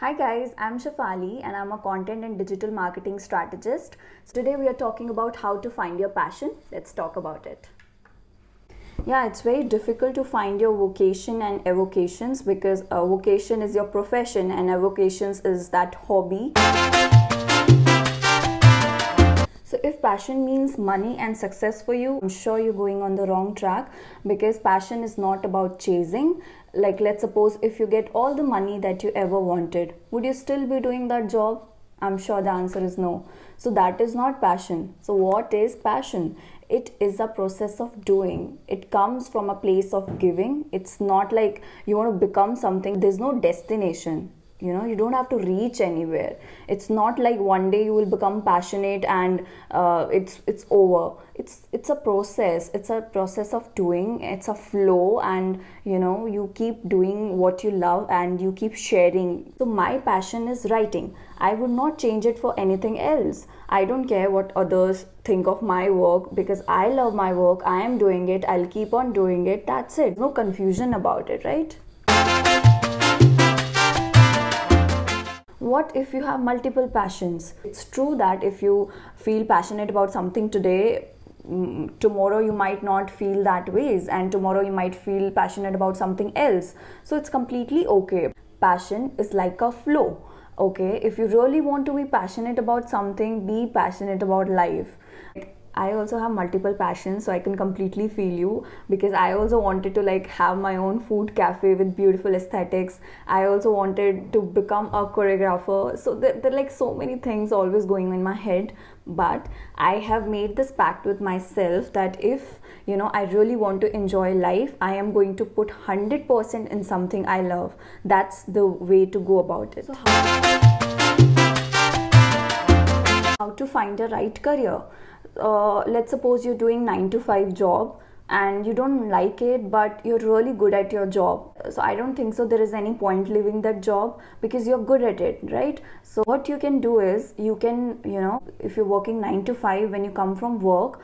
Hi guys, I'm Shafali and I'm a content and digital marketing strategist. So today we are talking about how to find your passion. Let's talk about it. Yeah, it's very difficult to find your vocation and avocations because a vocation is your profession and avocations is that hobby. So, if passion means money and success for you, I'm sure you're going on the wrong track because passion is not about chasing. Like, let's suppose if you get all the money that you ever wanted, would you still be doing that job? I'm sure the answer is no. So, that is not passion. So, what is passion? It is a process of doing. It comes from a place of giving. It's not like you want to become something, there's no destination you know you don't have to reach anywhere it's not like one day you will become passionate and uh, it's it's over it's it's a process it's a process of doing it's a flow and you know you keep doing what you love and you keep sharing so my passion is writing i would not change it for anything else i don't care what others think of my work because i love my work i am doing it i'll keep on doing it that's it no confusion about it right what if you have multiple passions it's true that if you feel passionate about something today mm, tomorrow you might not feel that ways and tomorrow you might feel passionate about something else so it's completely okay passion is like a flow okay if you really want to be passionate about something be passionate about life I also have multiple passions, so I can completely feel you because I also wanted to like have my own food cafe with beautiful aesthetics. I also wanted to become a choreographer. So there, there are like so many things always going in my head, but I have made this pact with myself that if you know I really want to enjoy life, I am going to put 100% in something I love. That's the way to go about it. So how to find a right career uh, let's suppose you're doing 9 to 5 job and you don't like it but you're really good at your job so i don't think so there is any point leaving that job because you're good at it right so what you can do is you can you know if you're working 9 to 5 when you come from work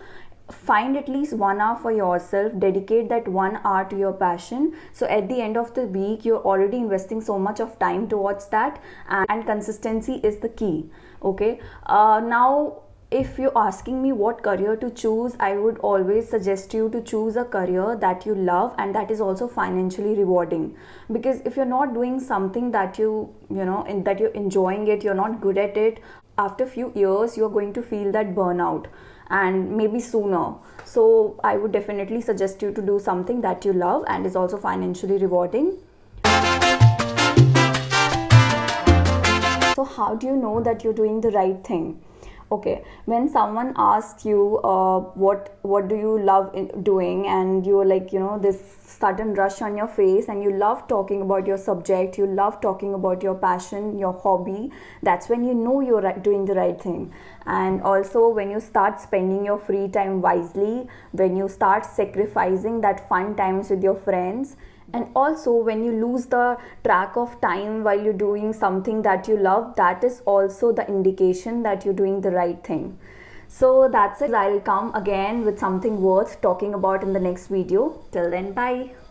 find at least one hour for yourself dedicate that one hour to your passion so at the end of the week you're already investing so much of time towards that and, and consistency is the key okay uh, now if you're asking me what career to choose, I would always suggest you to choose a career that you love and that is also financially rewarding. Because if you're not doing something that you, you know, in, that you're enjoying it, you're not good at it, after few years you're going to feel that burnout and maybe sooner. So I would definitely suggest you to do something that you love and is also financially rewarding. So how do you know that you're doing the right thing? okay when someone asks you uh, what what do you love doing and you're like you know this sudden rush on your face and you love talking about your subject you love talking about your passion your hobby that's when you know you're doing the right thing and also when you start spending your free time wisely when you start sacrificing that fun times with your friends and also when you lose the track of time while you're doing something that you love that is also the indication that you're doing the right thing so that's it i'll come again with something worth talking about in the next video till then bye